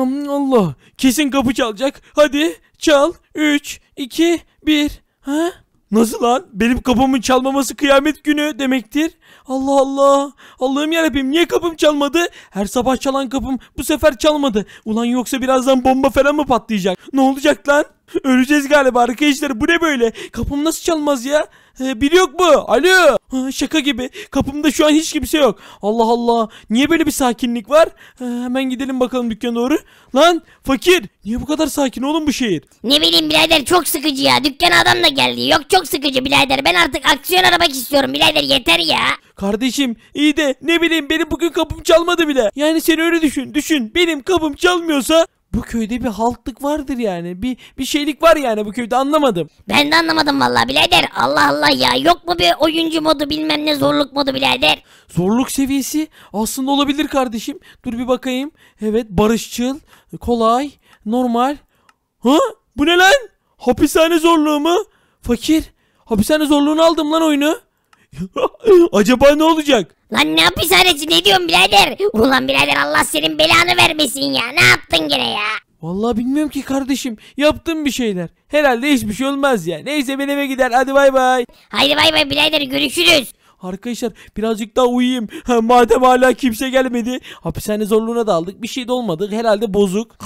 Allah. Kesin kapı çalacak. Hadi çal. 3, 2, 1. Ha? Nasıl lan? Benim kapımın çalmaması kıyamet günü demektir. Allah Allah. Allah'ım yarabbim niye kapım çalmadı? Her sabah çalan kapım bu sefer çalmadı. Ulan yoksa birazdan bomba falan mı patlayacak? Ne olacak lan? Öleceğiz galiba arkadaşlar. Bu ne böyle? Kapım nasıl çalmaz ya? Ee, biri yok mu? Alo. şaka gibi. Kapımda şu an hiç kimse yok. Allah Allah. Niye böyle bir sakinlik var? Ee, hemen gidelim bakalım dükkana doğru. Lan fakir. Niye bu kadar sakin oğlum bu şehir? Ne bileyim birader çok sıkıcı ya. Dükkana adam da geldi. Yok çok sıkıcı birader. Ben artık aksiyon aramak istiyorum birader yeter ya. Kardeşim iyi de ne bileyim benim bugün kapım çalmadı bile. Yani sen öyle düşün. Düşün benim kapım çalmıyorsa bu köyde bir haltlık vardır yani. Bir bir şeylik var yani bu köyde anlamadım. Ben de anlamadım vallahi birader. Allah Allah ya yok mu bir oyuncu modu bilmem ne zorluk modu birader. Zorluk seviyesi aslında olabilir kardeşim. Dur bir bakayım. Evet barışçıl, kolay, normal. Ha? Bu ne lan? Hapishane zorluğu mu? Fakir. Hapishane zorluğunu aldım lan oyunu. Acaba ne olacak? Lan ne hapishanesi ne diyorsun birader? Ulan birader Allah senin belanı vermesin ya. Ne yaptın gene ya? Vallahi bilmiyorum ki kardeşim. Yaptım bir şeyler. Herhalde hiçbir şey olmaz ya. Neyse ben eve gider. Hadi bay bay. Haydi bay bay birader görüşürüz. Arkadaşlar birazcık daha uyuyayım. Madem hala kimse gelmedi. Hapishane zorluğuna da aldık. Bir şey de olmadı. Herhalde bozuk.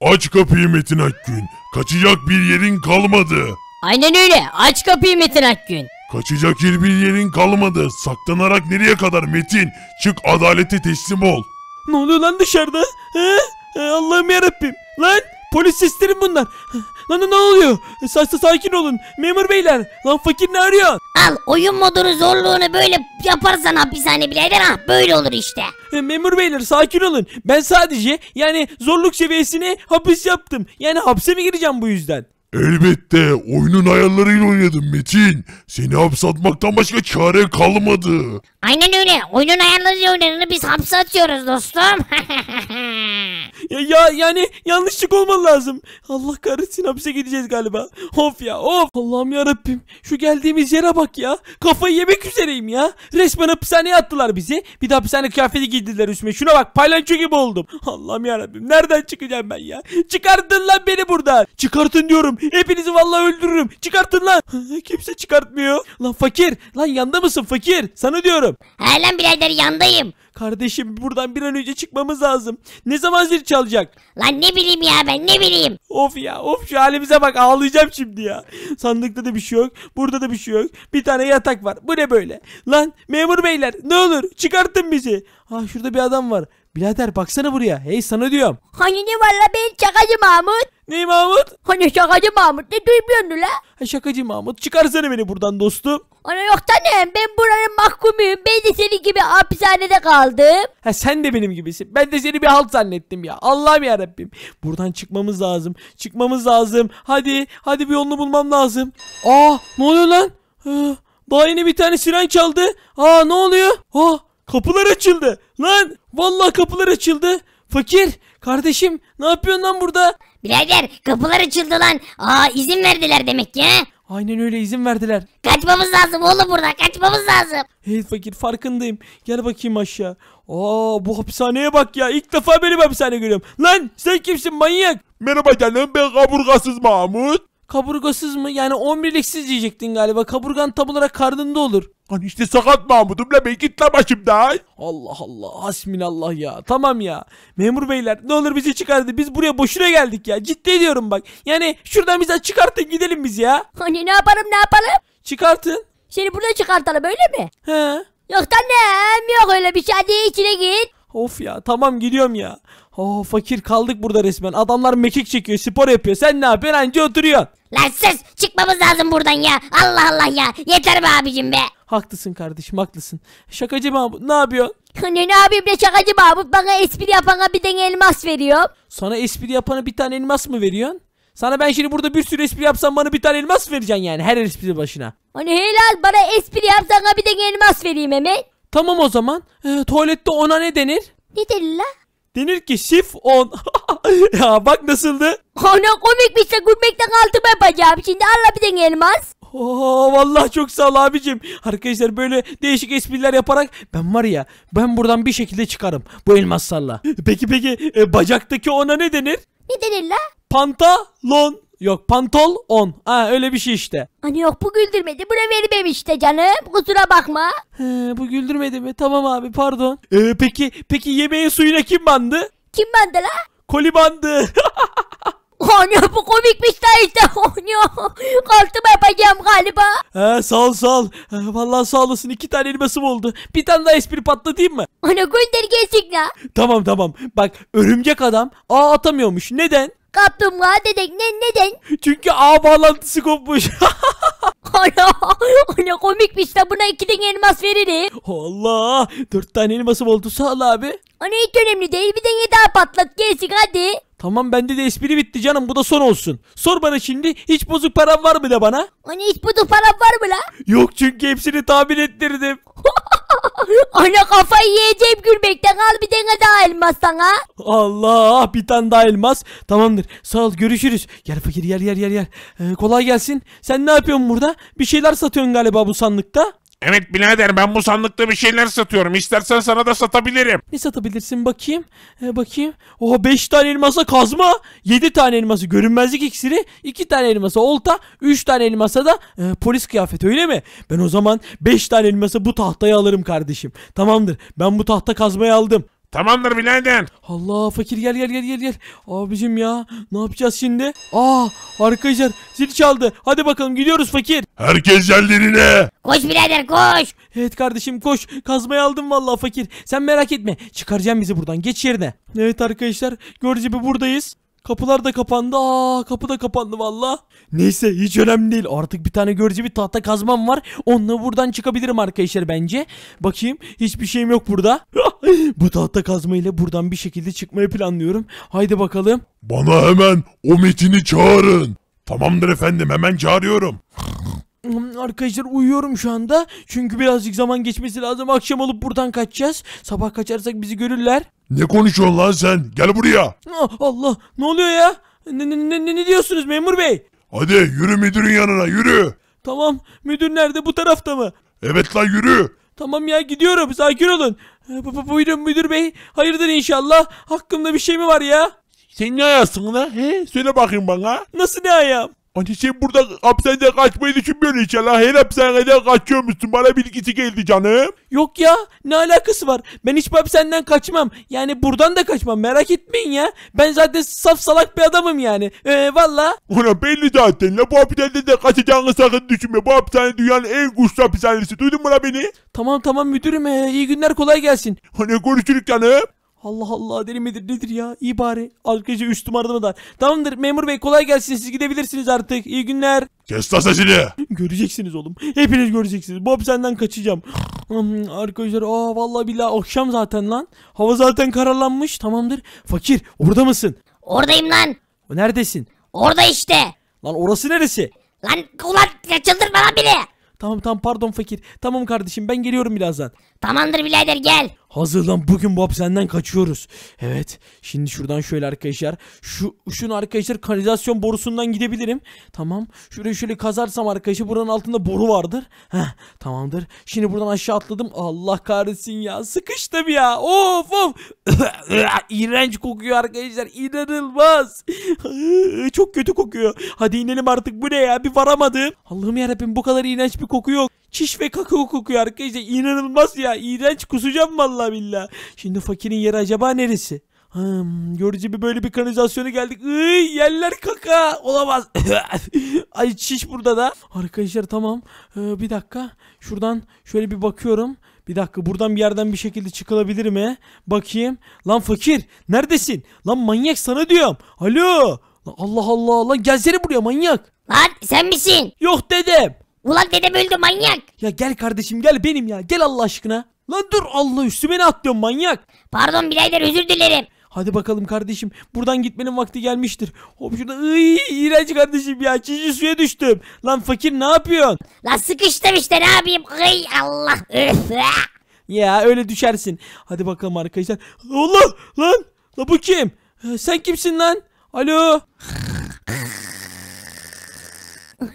Aç kapıyı Metin Akgün. Kaçacak bir yerin kalmadı. Aynen öyle. Aç kapıyı Metin Akgün. Kaçacak hiçbir yerin kalmadı. Saklanarak nereye kadar Metin? Çık adalete teslim ol. Ne oluyor lan dışarıda? He? Allah'ım yarabbim. Lan polis seslerim bunlar. Lan ne oluyor? E, sakin olun. Memur beyler. Lan fakir ne arıyor? Al oyun modunu zorluğunu böyle yaparsan hapishane birader ha böyle olur işte. E, memur beyler sakin olun. Ben sadece yani zorluk seviyesini hapis yaptım. Yani hapse mi gireceğim bu yüzden? Elbette oyunun ayarlarıyla oynadım Metin. Seni hapsatmaktan başka çare kalmadı. Aynen öyle. Oyunun ayarlarıyla oynadığını biz hapse atıyoruz dostum. ya, yani yanlışlık olmalı lazım. Allah kahretsin hapse gideceğiz galiba. Of ya of. Allah'ım ya Rabbim. Şu geldiğimiz yere bak ya. Kafayı yemek üzereyim ya. Resmen hapishaneye attılar bizi. Bir de hapishane kıyafeti giydiler üstüme. Şuna bak paylanço gibi oldum. Allah'ım ya Rabbim. Nereden çıkacağım ben ya? Çıkartın lan beni buradan. Çıkartın diyorum. Hepinizi vallahi öldürürüm. Çıkartın lan. Kimse çıkartmıyor. Lan fakir. Lan yanda mısın fakir? Sana diyorum. He lan birader yandayım. Kardeşim buradan bir an önce çıkmamız lazım. Ne zaman zil çalacak? Lan ne bileyim ya ben ne bileyim. Of ya of şu halimize bak ağlayacağım şimdi ya. Sandıkta da bir şey yok. Burada da bir şey yok. Bir tane yatak var. Bu ne böyle? Lan memur beyler ne olur çıkartın bizi. Ah şurada bir adam var. Birader baksana buraya. Hey sana diyorum. Hani ne var la ben şakacı Mahmut? Ne Mahmut? Hani şakacı Mahmut ne duymuyorsun la? Ha, şakacı Mahmut çıkarsana beni buradan dostum. Ana hani yok canım ben buranın mahkumuyum. Ben de senin gibi hapishanede kaldım. Ha sen de benim gibisin. Ben de seni bir halt zannettim ya. Allah'ım yarabbim, Buradan çıkmamız lazım. Çıkmamız lazım. Hadi hadi bir yolunu bulmam lazım. Aa ne oluyor lan? Ee, daha yeni bir tane siren çaldı. Aa ne oluyor? Aa Kapılar açıldı. Lan vallahi kapılar açıldı. Fakir kardeşim ne yapıyorsun lan burada? Birader kapılar açıldı lan. Aa izin verdiler demek ki ha? Aynen öyle izin verdiler. Kaçmamız lazım oğlum burada kaçmamız lazım. Hey fakir farkındayım. Gel bakayım aşağı. Aa bu hapishaneye bak ya. İlk defa benim hapishane görüyorum. Lan sen kimsin manyak? Merhaba canım ben kaburgasız Mahmut. Kaburgasız mı? Yani 11'liksiz yiyecektin galiba. Kaburgan tam olarak karnında olur. Lan işte sakat Mahmud'um la bey git la başımdan. Allah Allah hasbinallah ya tamam ya. Memur beyler ne olur bizi çıkardı biz buraya boşuna geldik ya ciddi diyorum bak. Yani şuradan bize çıkartın gidelim biz ya. Hani ne yapalım ne yapalım? Çıkartın. Seni buradan çıkartalım öyle mi? He. Yok ne? yok öyle bir şey hadi içine git. Of ya tamam gidiyorum ya. Oh fakir kaldık burada resmen. Adamlar mekik çekiyor spor yapıyor. Sen ne yapıyorsun anca oturuyorsun. Lan sus çıkmamız lazım buradan ya. Allah Allah ya. Yeter be abicim be. Haklısın kardeşim haklısın. Şakacı Mahmut ne yapıyorsun? Ne ne yapayım ne şakacı Mahmut bana espri yapana bir tane elmas veriyor. Sana espri yapana bir tane elmas mı veriyorsun? Sana ben şimdi burada bir sürü espri yapsam bana bir tane elmas vereceksin yani her espri başına. Hani helal bana espri yapsana bir tane elmas vereyim hemen. Tamam o zaman. E, tuvalette ona ne denir? Ne denir la? Denir ki şif on. ya bak nasıldı? Ana komikmişse gülmekten altımı yapacağım. Şimdi Allah bir tane elmas. Oo, vallahi çok sağ ol abicim. Arkadaşlar böyle değişik espriler yaparak ben var ya ben buradan bir şekilde çıkarım bu elmaslarla. Peki peki e, bacaktaki ona ne denir? Ne denir la? Pantalon. Yok pantol on. Ha öyle bir şey işte. Hani yok bu güldürmedi. Buna vermem işte canım. Kusura bakma. He, bu güldürmedi mi? Tamam abi pardon. Ee, peki peki yemeğin suyuna kim bandı? Kim bandı la? Koli bandı. Anne bu komikmiş de işte. Anne koltuğum yapacağım galiba. He sağ ol sağ ol. Vallahi sağ olasın iki tane elmasım oldu. Bir tane daha espri değil mi? Ana gönder gelsin Tamam tamam. Bak örümcek adam A atamıyormuş. Neden? Kaplumbağa dedek ne neden? Çünkü A bağlantısı kopmuş. Ana, ana komikmiş de buna iki tane elmas veririm. Allah. Dört tane elmasım oldu sağ ol abi. Ana hiç önemli değil bir tane daha patlat gelsin hadi. Tamam bende de espri bitti canım bu da son olsun. Sor bana şimdi hiç bozuk param var mı de bana? Ana hiç bozuk param var mı la? Yok çünkü hepsini tahmin ettirdim. Ana kafayı yiyeceğim gülmekten al bir tane daha elmas sana. Allah bir tane daha elmas. Tamamdır sağ ol görüşürüz. Gel fakir yer yer yer yer. Ee, kolay gelsin. Sen ne yapıyorsun burada? Bir şeyler satıyorsun galiba bu sandıkta. Evet birader ben bu sandıkta bir şeyler satıyorum. İstersen sana da satabilirim. Ne satabilirsin bakayım? Ee, bakayım. Oha 5 tane elmasa kazma. 7 tane elması görünmezlik iksiri. 2 tane elmasa olta. 3 tane elmasa da e, polis kıyafeti öyle mi? Ben o zaman 5 tane elmasa bu tahtayı alırım kardeşim. Tamamdır ben bu tahta kazmayı aldım. Tamamdır birader. Allah fakir gel gel gel gel gel. Abicim ya ne yapacağız şimdi? Aa ah, arkadaşlar zil çaldı. Hadi bakalım gidiyoruz fakir. Herkes yerlerine. Koş bilader koş. Evet kardeşim koş. Kazmayı aldım vallahi fakir. Sen merak etme. Çıkaracağım bizi buradan. Geç yerine. Evet arkadaşlar gördüğünüz gibi buradayız. Kapılar da kapandı. Aa kapı da kapandı valla. Neyse hiç önemli değil. Artık bir tane görece bir tahta kazmam var. Onunla buradan çıkabilirim arkadaşlar bence. Bakayım hiçbir şeyim yok burada. Bu tahta kazma ile buradan bir şekilde çıkmayı planlıyorum. Haydi bakalım. Bana hemen o metini çağırın. Tamamdır efendim hemen çağırıyorum. Arkadaşlar uyuyorum şu anda. Çünkü birazcık zaman geçmesi lazım. Akşam olup buradan kaçacağız. Sabah kaçarsak bizi görürler. Ne konuşuyorsun lan sen? Gel buraya. Ah, Allah ne oluyor ya? Ne, ne, ne, ne diyorsunuz memur bey? Hadi yürü müdürün yanına yürü. Tamam müdür nerede bu tarafta mı? Evet lan yürü. Tamam ya gidiyorum sakin olun. Ee, bu- bu- Buyurun müdür bey hayırdır inşallah hakkımda bir şey mi var ya? Sen ne ayaksın lan? He? Söyle bakayım bana. Nasıl ne ayağım? Anneciğim hani burada hapishaneden kaçmayı düşünmüyor inşallah. Her hapishaneden kaçıyormuşsun. Bana bilgisi geldi canım. Yok ya ne alakası var? Ben hiç hapishaneden kaçmam. Yani buradan da kaçmam merak etmeyin ya. Ben zaten saf salak bir adamım yani. Ee, Valla. Ulan belli zaten. La bu hapishaneden de kaçacağını sakın düşünme. Bu hapishane dünyanın en güçlü hapishanesi. Duydun mu la beni? Tamam tamam müdürüm. Ee, iyi günler kolay gelsin. Hani görüşürüz canım. Allah Allah deli midir nedir ya? İyi bari. Arkadaşlar 3 numaralı da. Tamamdır memur bey kolay gelsin siz gidebilirsiniz artık. İyi günler. Kes lan sesini. Göreceksiniz oğlum. Hepiniz göreceksiniz. bu senden kaçacağım. Arkadaşlar aa vallahi billahi akşam zaten lan. Hava zaten kararlanmış. Tamamdır. Fakir orada mısın? Oradayım lan. Neredesin? Orada işte. Lan orası neresi? Lan ulan çıldırma lan beni. Tamam tamam pardon fakir. Tamam kardeşim ben geliyorum birazdan. Tamamdır birader gel. Hazırlan bugün bu hapishaneden kaçıyoruz. Evet. Şimdi şuradan şöyle arkadaşlar. Şu şunu arkadaşlar kanalizasyon borusundan gidebilirim. Tamam. Şurayı şöyle kazarsam arkadaşlar buranın altında boru vardır. Heh, tamamdır. Şimdi buradan aşağı atladım. Allah kahretsin ya. Sıkıştım ya. Of of. İğrenç kokuyor arkadaşlar. İnanılmaz. Çok kötü kokuyor. Hadi inelim artık. Bu ne ya? Bir varamadım. Allah'ım yarabbim bu kadar iğrenç bir koku yok. Çiş ve kaka kokuyor arkadaşlar. İnanılmaz ya. İğrenç kusacağım vallahi billahi. Şimdi fakirin yeri acaba neresi? Hmm, görücü bir böyle bir kanalizasyona geldik. Iy, yerler kaka. Olamaz. Ay çiş burada da. Arkadaşlar tamam. Ee, bir dakika. Şuradan şöyle bir bakıyorum. Bir dakika buradan bir yerden bir şekilde çıkılabilir mi? Bakayım. Lan fakir neredesin? Lan manyak sana diyorum. Alo. Lan Allah Allah. Lan gelsene buraya manyak. Lan sen misin? Yok dedim. Ulan dedem öldü manyak. Ya gel kardeşim gel benim ya gel Allah aşkına. Lan dur Allah üstüme ne atlıyorsun manyak. Pardon birader özür dilerim. Hadi bakalım kardeşim. Buradan gitmenin vakti gelmiştir. Hop şurada ıy, iğrenç kardeşim ya. Çiçi suya düştüm. Lan fakir ne yapıyorsun? Lan sıkıştım işte ne yapayım? ay Allah. Öf. Ya öyle düşersin. Hadi bakalım arkadaşlar. Allah lan. La bu kim? Ee, sen kimsin lan? Alo.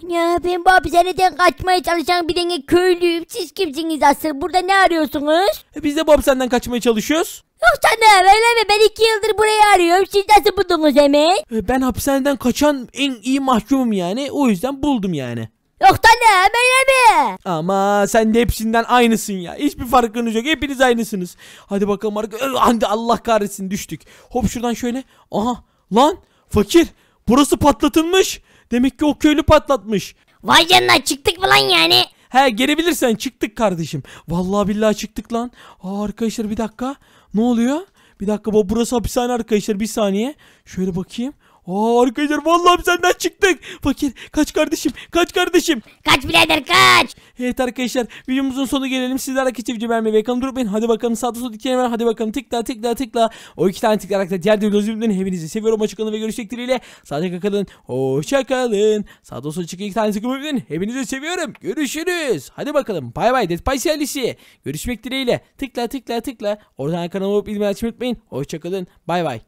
Ya ben bu hapishaneden kaçmaya çalışan bir tane köylüyüm. Siz kimsiniz asıl? Burada ne arıyorsunuz? E biz de bu hapishaneden kaçmaya çalışıyoruz. Yok canım öyle mi? Ben iki yıldır burayı arıyorum. Siz nasıl buldunuz hemen? E ben hapishaneden kaçan en iyi mahkumum yani. O yüzden buldum yani. Yok canım öyle mi? Ama sen de hepsinden aynısın ya. Hiçbir farkınız yok. Hepiniz aynısınız. Hadi bakalım arkadaşlar. Allah kahretsin düştük. Hop şuradan şöyle. Aha lan fakir. Burası patlatılmış. Demek ki o köylü patlatmış. Vay canına çıktık mı lan yani? He gelebilirsen çıktık kardeşim. Vallahi billahi çıktık lan. Aa, arkadaşlar bir dakika. Ne oluyor? Bir dakika bu burası hapishane arkadaşlar bir saniye. Şöyle bakayım. Aa arkadaşlar vallahi senden çıktık. Fakir kaç kardeşim kaç kardeşim. Kaç birader kaç. Evet arkadaşlar videomuzun sonu gelelim. Sizler de keşifci vermeyi ve ekranı durmayın. Hadi bakalım sağda sol iki hemen hadi bakalım tıkla tıkla tıkla. O iki tane tıklayarak da diğer videolarımdan hepinizi seviyorum. Hoşçakalın ve görüşmek dileğiyle. Sağlıcakla kalın. hoşça Hoşçakalın. Sağda sol çıkı iki tane tıklayarak hepinizi seviyorum. Görüşürüz. Hadi bakalım. Bay bay Dead Pie Görüşmek dileğiyle. Tıkla tıkla tıkla. Oradan kanalıma abone olmayı açmayı unutmayın. kalın Bay bay.